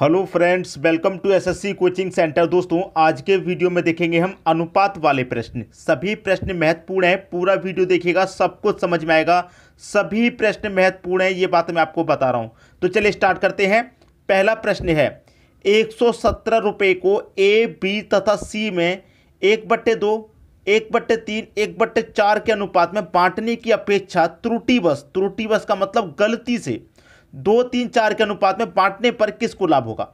hello friends welcome to SSC coaching centre दोस्तों आज के वीडियो में देखेंगे हम अनुपात वाले प्रश्न सभी प्रश्न महत्वपूर्ण हैं पूरा वीडियो देखिएगा सब कुछ समझ में आएगा सभी प्रश्न महत्वपूर्ण हैं ये बात मैं आपको बता रहा हूँ तो चलिए स्टार्ट करते हैं पहला प्रश्न है एक सौ को ए बी तथा सी में एक बट्टे दो एक बट्टे तीन एक बट्टे चार के अनुपात में बांटने की अपेक्षा त्रुटिवश त्रुटिवश का मतलब गलती से दो तीन चार के अनुपात में बांटने पर किसको लाभ होगा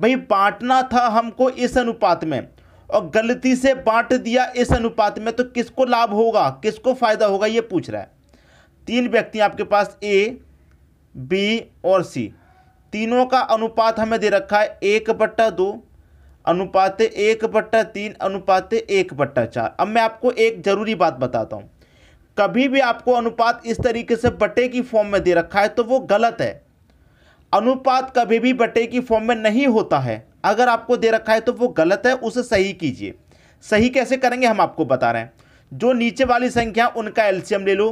भाई बांटना था हमको इस अनुपात में और गलती से बांट दिया इस अनुपात में तो किसको लाभ होगा किसको फायदा होगा ये पूछ रहा है तीन व्यक्ति आपके पास ए बी और सी तीनों का अनुपात हमें दे रखा है एक बट्टा दो अनुपात एक बट्टा तीन अनुपात एक बट्टा चार अब मैं आपको एक ज़रूरी बात बताता हूँ कभी भी आपको अनुपात इस तरीके से बटे की फॉर्म में दे रखा है तो वो गलत है अनुपात कभी भी बटे की फॉर्म में नहीं होता है अगर आपको दे रखा है तो वो गलत है उसे सही कीजिए सही कैसे करेंगे हम आपको बता रहे हैं जो नीचे वाली संख्या उनका एल्शियम ले लो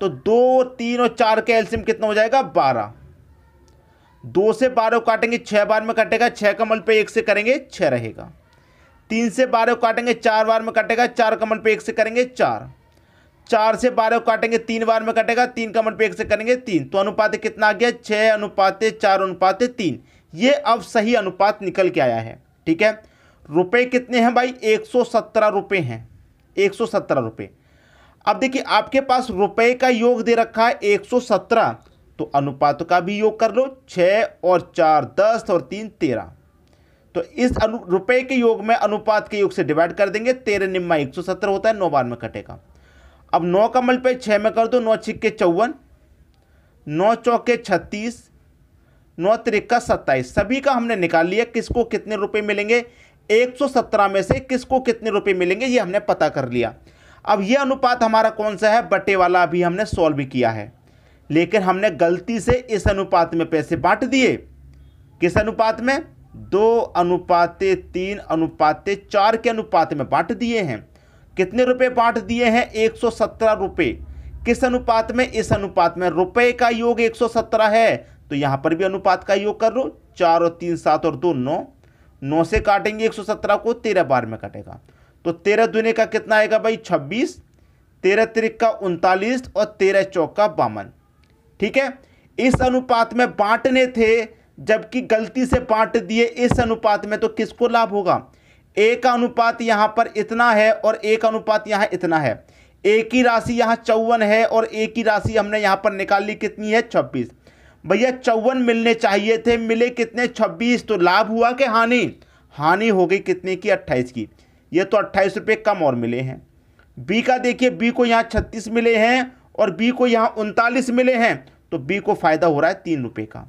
तो दो तीन और चार का एल्शियम कितना हो जाएगा बारह दो से बारह काटेंगे छः बार में कटेगा छः कमल पे एक से करेंगे छः रहेगा तीन से बारह काटेंगे चार बार में कटेगा चार कमल पे एक से करेंगे चार चार से बारह काटेंगे तीन बार में कटेगा तीन कमर पे एक से करेंगे तीन तो अनुपात कितना आ गया छः अनुपात चार अनुपात तीन ये अब सही अनुपात निकल के आया है ठीक है रुपए कितने हैं भाई एक सौ सत्रह रुपये हैं एक सौ सत्रह रुपये अब देखिए आपके पास रुपए का योग दे रखा है एक सौ सत्रह तो अनुपात का भी योग कर लो छः और चार दस और तीन तेरह तो इस अनु रुपये के योग में अनुपात के योग से डिवाइड कर देंगे तेरह निम्मा एक सौ सत्रह होता है नौ बार में कटेगा अब नौ का मल पे छः में कर दो नौ छिक्के चौवन नौ चौके छत्तीस नौ तिरक्का सत्ताईस सभी का हमने निकाल लिया किसको कितने रुपए मिलेंगे एक सौ सत्रह में से किसको कितने रुपए मिलेंगे ये हमने पता कर लिया अब ये अनुपात हमारा कौन सा है बटे वाला अभी हमने सॉल्व भी किया है लेकिन हमने गलती से इस अनुपात में पैसे बांट दिए किस अनुपात में दो अनुपात तीन अनुपात चार के अनुपात में बांट दिए हैं कितने रुपए बांट दिए हैं एक सौ सत्रह किस अनुपात में इस अनुपात में रुपए का योग एक है तो यहां पर भी अनुपात का योग कर लो चार और तीन सात और दो नौ नौ से काटेंगे एक सौ सत्रह को तेरह बार में कटेगा तो तेरह दुने का कितना आएगा भाई छब्बीस तेरह तिर का उनतालीस और तेरह चौक का बावन ठीक है इस अनुपात में बांटने थे जबकि गलती से बांट दिए इस अनुपात में तो किसको लाभ होगा ए का अनुपात यहाँ पर इतना है और ए का अनुपात यहाँ इतना है ए की राशि यहाँ चौवन है और ए की राशि हमने यहाँ पर निकाल ली कितनी है छब्बीस भैया चौवन मिलने चाहिए थे मिले कितने छब्बीस तो लाभ हुआ कि हानि हानि हो गई कितने की अट्ठाईस की ये तो अट्ठाईस रुपये कम और मिले हैं बी का देखिए बी को यहाँ छत्तीस मिले हैं और बी को यहाँ उनतालीस मिले हैं तो बी को फ़ायदा हो रहा है तीन रुपये का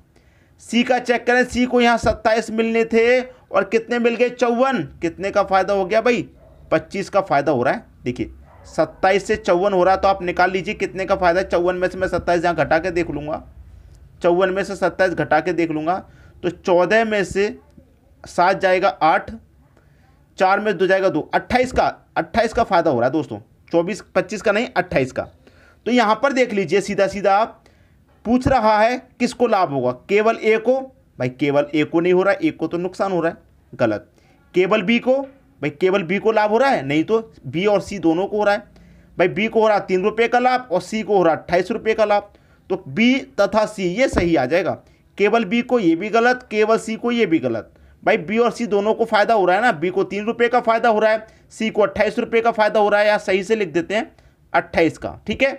सी का चेक करें सी को यहाँ सत्ताईस मिलने थे और कितने मिल गए चौवन कितने का फ़ायदा हो गया भाई पच्चीस का फ़ायदा हो रहा है देखिए सत्ताईस से चौवन हो रहा है तो आप निकाल लीजिए कितने का फ़ायदा चौवन में से मैं सत्ताईस यहाँ घटा के देख लूँगा चौवन में से सत्ताईस घटा के देख लूँगा तो चौदह में से सात जाएगा आठ चार में दो जाएगा दो अट्ठाईस का अट्ठाईस का फ़ायदा हो रहा है दोस्तों चौबीस पच्चीस का नहीं अट्ठाईस का तो यहाँ पर देख लीजिए सीधा सीधा आप पूछ रहा है किसको लाभ होगा केवल ए को भाई केवल ए को नहीं हो रहा है ए को तो नुकसान हो रहा है गलत केवल बी को भाई केवल बी को लाभ हो रहा है नहीं तो बी और सी दोनों को हो रहा है भाई बी को हो रहा तीन रुपये का लाभ और सी को हो रहा अट्ठाईस रुपये का लाभ तो बी तथा सी ये सही आ जाएगा केवल बी को ये भी गलत केवल सी को ये भी गलत भाई बी और सी दोनों को फायदा हो रहा है ना बी को तीन रुपये का फायदा हो रहा है सी को अट्ठाईस रुपये का फायदा हो रहा है या सही से लिख देते हैं अट्ठाईस का ठीक है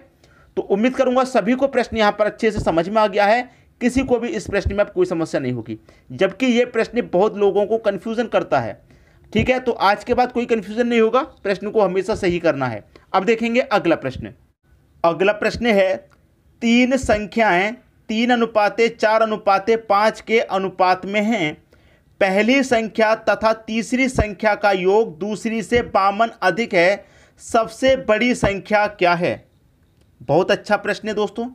तो उम्मीद करूंगा सभी को प्रश्न यहाँ पर अच्छे से समझ में आ गया है किसी को भी इस प्रश्न में अब कोई समस्या नहीं होगी जबकि ये प्रश्न बहुत लोगों को कन्फ्यूज़न करता है ठीक है तो आज के बाद कोई कन्फ्यूज़न नहीं होगा प्रश्न को हमेशा सही करना है अब देखेंगे अगला प्रश्न अगला प्रश्न है तीन संख्याएं तीन अनुपातें चार अनुपातें पाँच के अनुपात में हैं पहली संख्या तथा तीसरी संख्या का योग दूसरी से बावन अधिक है सबसे बड़ी संख्या क्या है बहुत अच्छा प्रश्न है दोस्तों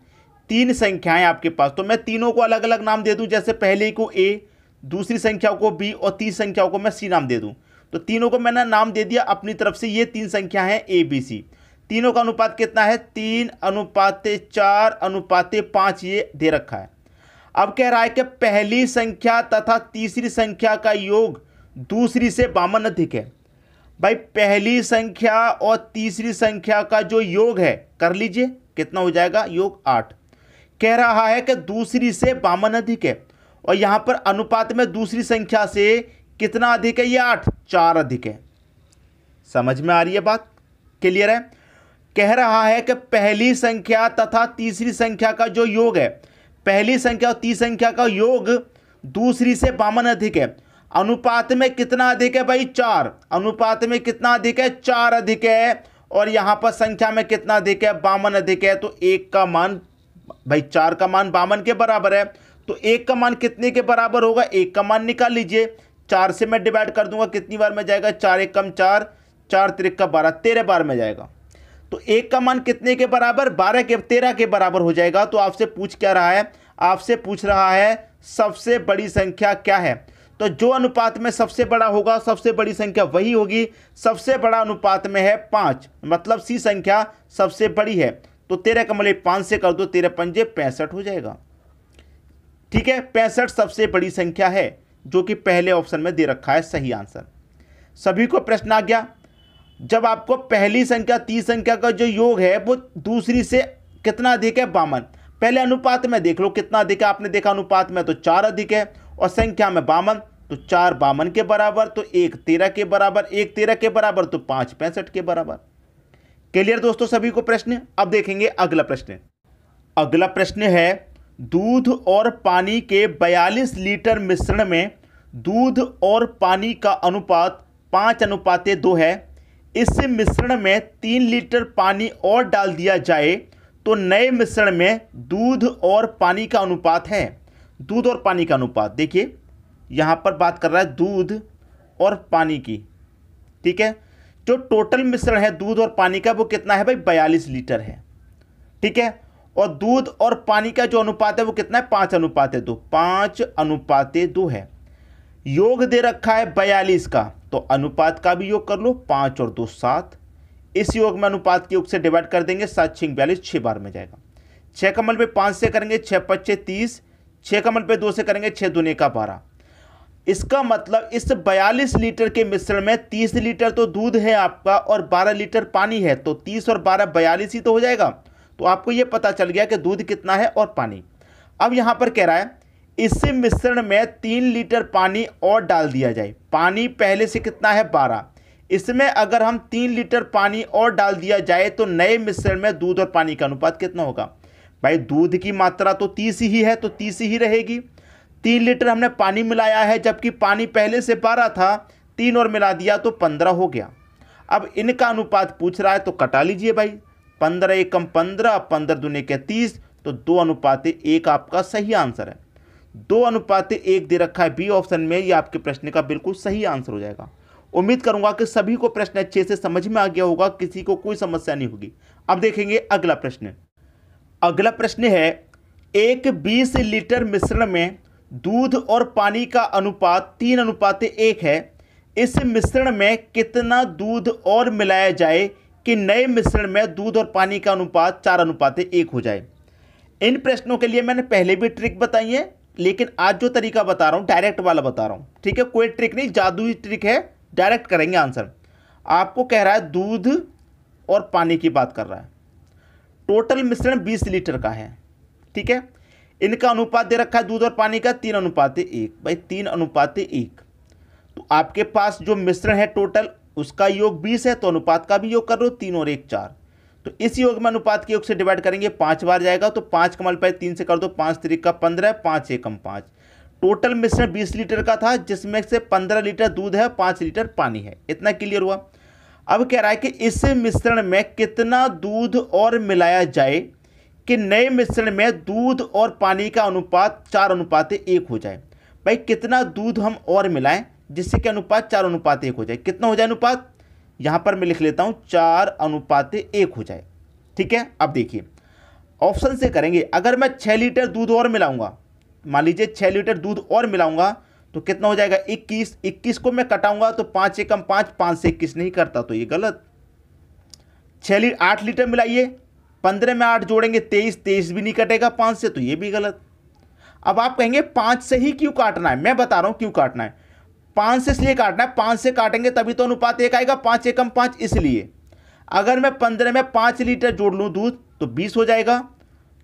तीन संख्याएं आपके पास तो मैं तीनों को अलग अलग नाम दे दूं जैसे पहले को ए दूसरी संख्या को बी और तीसरी संख्याओं को मैं सी नाम दे दूं तो तीनों को मैंने नाम दे दिया अपनी तरफ से ये तीन संख्या है ए बी सी तीनों का अनुपात कितना है तीन अनुपात चार अनुपात पाँच ये दे रखा है अब कह रहा है कि पहली संख्या तथा तीसरी संख्या का योग दूसरी से बामन अधिक है भाई पहली संख्या और तीसरी संख्या का जो योग है कर लीजिए कितना हो जाएगा योग आठ कह रहा है कि दूसरी से बावन अधिक है और यहाँ पर अनुपात में दूसरी संख्या से कितना अधिक है ये आठ चार अधिक है समझ में आ रही है बात क्लियर है कह रहा है कि पहली संख्या तथा तीसरी संख्या का जो योग है पहली संख्या और तीसरी संख्या का योग दूसरी से बावन अधिक है अनुपात में कितना अधिक है भाई चार अनुपात में कितना अधिक है चार अधिक है और यहां पर संख्या में कितना अधिक है बावन अधिक है तो एक का मान भाई चार का मान बावन के बराबर है तो एक का मान कितने के बराबर होगा एक का मान निकाल लीजिए चार से मैं डिवाइड कर दूंगा कितनी बार में जाएगा चार एक कम चार चार तिरक का बारह तेरह बार में जाएगा तो एक का मान कितने के बराबर बारह के तेरह के बराबर हो जाएगा तो आपसे पूछ क्या रहा है आपसे पूछ रहा है सबसे बड़ी संख्या क्या है तो जो अनुपात में सबसे बड़ा होगा सबसे बड़ी संख्या वही होगी सबसे बड़ा अनुपात में है पाँच मतलब सी संख्या सबसे बड़ी है तो तेरह कमले पाँच से कर दो तेरह पंजे पैंसठ हो जाएगा ठीक है पैंसठ सबसे बड़ी संख्या है जो कि पहले ऑप्शन में दे रखा है सही आंसर सभी को प्रश्न आ गया जब आपको पहली संख्या तीस संख्या का जो योग है वो दूसरी से कितना अधिक है बावन पहले अनुपात में देख लो कितना अधिक है आपने देखा अनुपात में तो चार अधिक है और संख्या में बावन तो चार बावन के बराबर तो एक तेरह के बराबर एक तेरह के बराबर तो पाँच पैंसठ के बराबर क्लियर दोस्तों सभी को प्रश्न अब देखेंगे अगला प्रश्न अगला प्रश्न है दूध और पानी के 42 लीटर मिश्रण में दूध और पानी का अनुपात पाँच अनुपाते दो है इस मिश्रण में तीन लीटर पानी और डाल दिया जाए तो नए मिश्रण में दूध और पानी का अनुपात है दूध और पानी का अनुपात देखिए यहाँ पर बात कर रहा है दूध और पानी की ठीक है जो टोटल मिश्रण है दूध और पानी का वो कितना है भाई बयालीस लीटर है ठीक है और दूध और पानी का जो अनुपात है वो कितना है पाँच अनुपात दो पाँच अनुपात दो है योग दे रखा है बयालीस का तो अनुपात का भी योग कर लो पाँच और दो सात इस योग में अनुपात के योग से डिवाइड कर देंगे सात छिंग बयालीस छः बार में जाएगा छः कमल पे पाँच से करेंगे छः पच्चे तीस छः कमल पे दो से करेंगे छः दुने का बारह इसका मतलब इस 42 लीटर के मिश्रण में 30 लीटर तो दूध है आपका और 12 लीटर पानी है तो 30 और 12 बयालीस ही तो हो जाएगा तो आपको ये पता चल गया कि दूध कितना है और पानी अब यहाँ पर कह रहा है इस मिश्रण में तीन लीटर पानी और डाल दिया जाए पानी पहले से कितना है बारह इसमें अगर हम तीन लीटर पानी और डाल दिया जाए तो नए मिश्रण में दूध और पानी का अनुपात कितना होगा भाई दूध की मात्रा तो तीस ही है तो तीस ही रहेगी तीन लीटर हमने पानी मिलाया है जबकि पानी पहले से बारह था तीन और मिला दिया तो पंद्रह हो गया अब इनका अनुपात पूछ रहा है तो कटा लीजिए भाई पंद्रह एकम पंद्रह पंद्रह दुने के तीस तो दो अनुपात एक आपका सही आंसर है दो अनुपात एक दे रखा है बी ऑप्शन में ये आपके प्रश्न का बिल्कुल सही आंसर हो जाएगा उम्मीद करूंगा कि सभी को प्रश्न अच्छे से समझ में आ गया होगा किसी को कोई समस्या नहीं होगी अब देखेंगे अगला प्रश्न अगला प्रश्न है एक बीस लीटर मिश्रण में दूध और पानी का अनुपात तीन अनुपात एक है इस मिश्रण में कितना दूध और मिलाया जाए कि नए मिश्रण में दूध और पानी का अनुपात चार अनुपात एक हो जाए इन प्रश्नों के लिए मैंने पहले भी ट्रिक बताई है लेकिन आज जो तरीका बता रहा हूँ डायरेक्ट वाला बता रहा हूँ ठीक है कोई ट्रिक नहीं जादू ट्रिक है डायरेक्ट करेंगे आंसर आपको कह रहा है दूध और पानी की बात कर रहा है टोटल मिश्रण बीस लीटर का है ठीक है इनका अनुपात दे रखा है दूध और पानी का तीन अनुपात एक भाई तीन अनुपात एक तो आपके पास जो मिश्रण है टोटल उसका योग बीस है तो अनुपात का भी योग कर लो तीन और एक चार तो इस योग में अनुपात के योग से डिवाइड करेंगे पांच बार जाएगा तो पांच कमल पर तीन से कर दो पांच तरीका पंद्रह पांच एकम पांच टोटल मिश्रण बीस लीटर का था जिसमें से पंद्रह लीटर दूध है पांच लीटर पानी है इतना क्लियर हुआ अब कह रहा है कि इस मिश्रण में कितना दूध और मिलाया जाए कि नए मिश्रण में दूध और पानी का अनुपात चार अनुपात एक हो जाए भाई कितना दूध हम और मिलाएं जिससे कि अनुपात चार अनुपात एक हो जाए कितना हो जाए अनुपात यहाँ पर मैं लिख लेता हूँ चार अनुपात एक हो जाए ठीक है अब देखिए ऑप्शन से करेंगे अगर मैं छः लीटर दूध और मिलाऊँगा मान लीजिए छः लीटर दूध और मिलाऊँगा तो कितना हो जाएगा इक्कीस इक्कीस को मैं कटाऊँगा तो पाँच एकम पाँच पाँच से इक्कीस नहीं करता तो ये गलत छः लीटर आठ लीटर मिलाइए पंद्रह में आठ जोड़ेंगे तेईस तेईस भी नहीं कटेगा पाँच से तो ये भी गलत अब आप कहेंगे पाँच से ही क्यों काटना है मैं बता रहा हूँ क्यों काटना है पाँच से इसलिए काटना है पाँच से काटेंगे तभी तो अनुपात एक आएगा पाँच एकम पाँच इसलिए अगर मैं पंद्रह में पाँच लीटर जोड़ लूँ दूध तो बीस हो जाएगा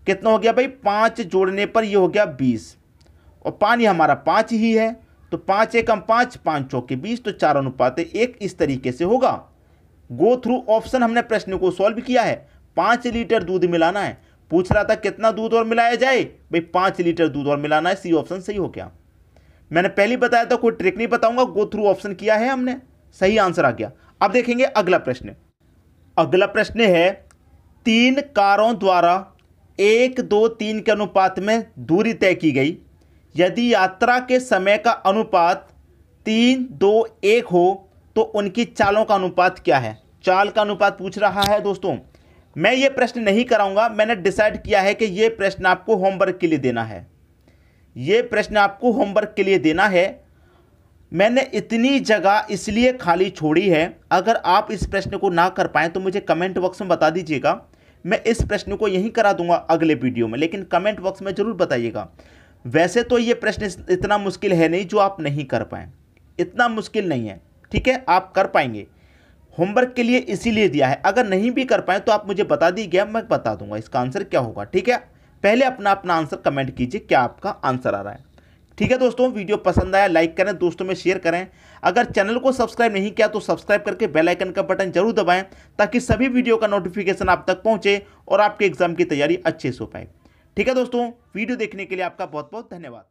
कितना हो गया भाई पाँच जोड़ने पर ये हो गया बीस और पानी हमारा पाँच ही है तो पाँच एकम पाँच पाँच चौके बीस तो चार अनुपात एक इस तरीके से होगा गो थ्रू ऑप्शन हमने प्रश्न को सॉल्व किया है पाँच लीटर दूध मिलाना है पूछ रहा था कितना दूध और मिलाया जाए भाई पाँच लीटर दूध और मिलाना है सी ऑप्शन सही हो क्या मैंने पहले बताया था कोई ट्रिक नहीं बताऊंगा गो थ्रू ऑप्शन किया है हमने सही आंसर आ गया अब देखेंगे अगला प्रश्न अगला प्रश्न है तीन कारों द्वारा एक दो तीन के अनुपात में दूरी तय की गई यदि यात्रा के समय का अनुपात तीन दो एक हो तो उनकी चालों का अनुपात क्या है चाल का अनुपात पूछ रहा है दोस्तों मैं ये प्रश्न नहीं कराऊंगा मैंने डिसाइड किया है कि ये प्रश्न आपको होमवर्क के लिए देना है ये प्रश्न आपको होमवर्क के लिए देना है मैंने इतनी जगह इसलिए खाली छोड़ी है अगर आप इस प्रश्न को ना कर पाएँ तो मुझे कमेंट बॉक्स में बता दीजिएगा मैं इस प्रश्न को यहीं करा दूंगा अगले वीडियो में लेकिन कमेंट बॉक्स में ज़रूर बताइएगा वैसे तो ये प्रश्न इतना मुश्किल है नहीं जो आप नहीं कर पाएँ इतना मुश्किल नहीं है ठीक है आप कर पाएंगे होमवर्क के लिए इसीलिए दिया है अगर नहीं भी कर पाए तो आप मुझे बता दीजिए मैं बता दूंगा इसका आंसर क्या होगा ठीक है पहले अपना अपना आंसर कमेंट कीजिए क्या आपका आंसर आ रहा है ठीक है दोस्तों वीडियो पसंद आया लाइक करें दोस्तों में शेयर करें अगर चैनल को सब्सक्राइब नहीं किया तो सब्सक्राइब करके बेल आइकन का बटन जरूर दबाएं ताकि सभी वीडियो का नोटिफिकेशन आप तक पहुंचे और आपके एग्जाम की तैयारी अच्छे से हो पाए ठीक है दोस्तों वीडियो देखने के लिए आपका बहुत बहुत धन्यवाद